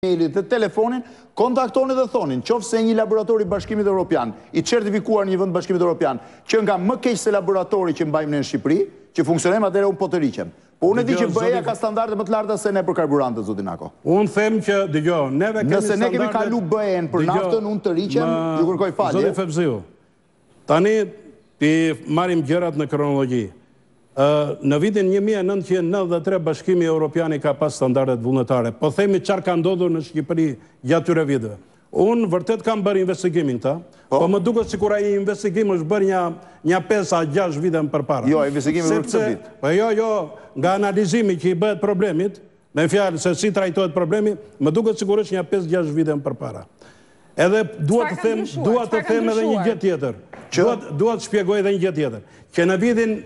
e dhe telefonin, kontaktoni dhe thonin, qofë se një laboratori bashkimit e Europian, i certifikuar një vënd bashkimit e Europian, që nga më keqë se laboratori që mbajmë në në Shqipëri, që funksionem atë unë po të rikem. Po unë e di që bëja ka standarde më të larta se ne për karburantët, zotin Ako. Unë them që, digjo, neve kemi standarde... Nëse ne kemi kalu bëjen për naftën, unë të riqem, ju kërkoj falje. Zotin Febziu, tani ti marim gjerat në kronologi. Në vitin 1993, bashkimi Europiani ka pas standardet vullnetare, po themi qarë ka ndodhur në Shqipëri gjatë të revidve. Unë vërtet kam bërë investigimin ta, po. po më duke që kura i investigim është bërë një 5-6 vide më përpara. Jo, investigimin në të vit. Po jo, jo, nga analizimi që i bëhet problemit, me fjalë se si trajtojt problemi, më duke që kura është një 5-6 vide më përpara. Edhe duat të them edhe një gjithë tjetër. Duat shpjegoj edhe një gjithë tjetër. Që në vidin